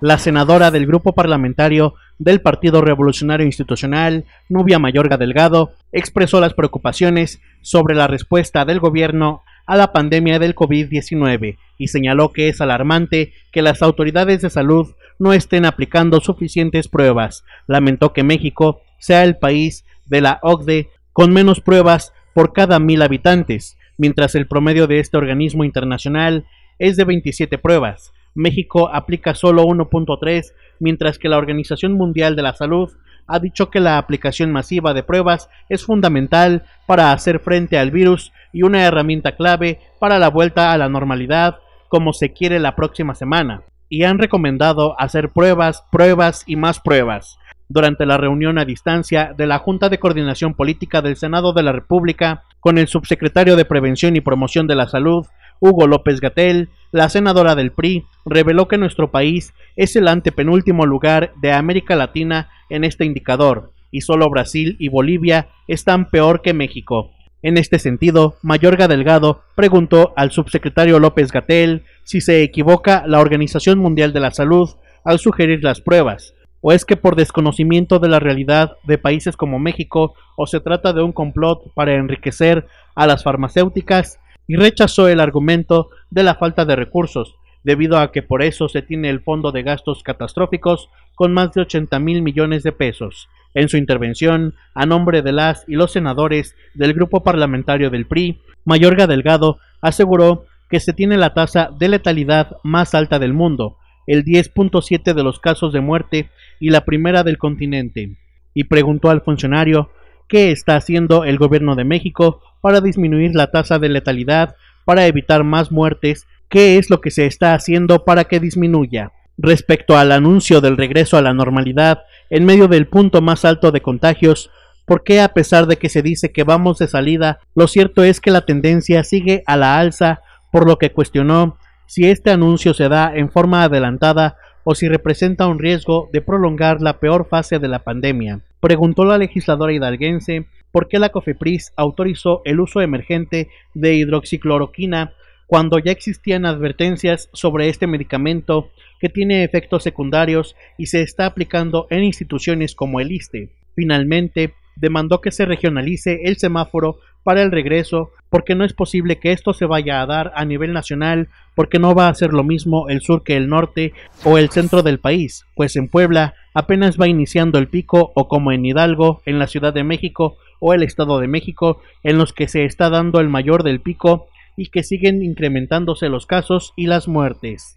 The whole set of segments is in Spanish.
la senadora del grupo parlamentario del Partido Revolucionario Institucional, Nubia Mayorga Delgado, expresó las preocupaciones sobre la respuesta del gobierno a la pandemia del COVID-19 y señaló que es alarmante que las autoridades de salud no estén aplicando suficientes pruebas. Lamentó que México sea el país de la OCDE con menos pruebas por cada mil habitantes, mientras el promedio de este organismo internacional es de 27 pruebas. México aplica solo 1.3, mientras que la Organización Mundial de la Salud ha dicho que la aplicación masiva de pruebas es fundamental para hacer frente al virus y una herramienta clave para la vuelta a la normalidad como se quiere la próxima semana, y han recomendado hacer pruebas, pruebas y más pruebas. Durante la reunión a distancia de la Junta de Coordinación Política del Senado de la República, con el subsecretario de Prevención y Promoción de la Salud, Hugo López Gatel, la senadora del PRI, reveló que nuestro país es el antepenúltimo lugar de América Latina en este indicador, y solo Brasil y Bolivia están peor que México. En este sentido, Mayorga Delgado preguntó al subsecretario López Gatel si se equivoca la Organización Mundial de la Salud al sugerir las pruebas, o es que por desconocimiento de la realidad de países como México, o se trata de un complot para enriquecer a las farmacéuticas y rechazó el argumento de la falta de recursos, debido a que por eso se tiene el Fondo de Gastos Catastróficos con más de 80 mil millones de pesos. En su intervención, a nombre de las y los senadores del grupo parlamentario del PRI, Mayorga Delgado aseguró que se tiene la tasa de letalidad más alta del mundo, el 10.7 de los casos de muerte y la primera del continente, y preguntó al funcionario qué está haciendo el gobierno de México para disminuir la tasa de letalidad, para evitar más muertes, qué es lo que se está haciendo para que disminuya. Respecto al anuncio del regreso a la normalidad, en medio del punto más alto de contagios, porque a pesar de que se dice que vamos de salida, lo cierto es que la tendencia sigue a la alza, por lo que cuestionó si este anuncio se da en forma adelantada o si representa un riesgo de prolongar la peor fase de la pandemia preguntó la legisladora hidalguense por qué la COFEPRIS autorizó el uso emergente de hidroxicloroquina cuando ya existían advertencias sobre este medicamento que tiene efectos secundarios y se está aplicando en instituciones como el ISTE. Finalmente, demandó que se regionalice el semáforo para el regreso, porque no es posible que esto se vaya a dar a nivel nacional, porque no va a ser lo mismo el sur que el norte o el centro del país, pues en Puebla apenas va iniciando el pico o como en Hidalgo, en la Ciudad de México o el Estado de México, en los que se está dando el mayor del pico y que siguen incrementándose los casos y las muertes.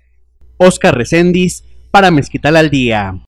Oscar Recendis para Mezquital al Día.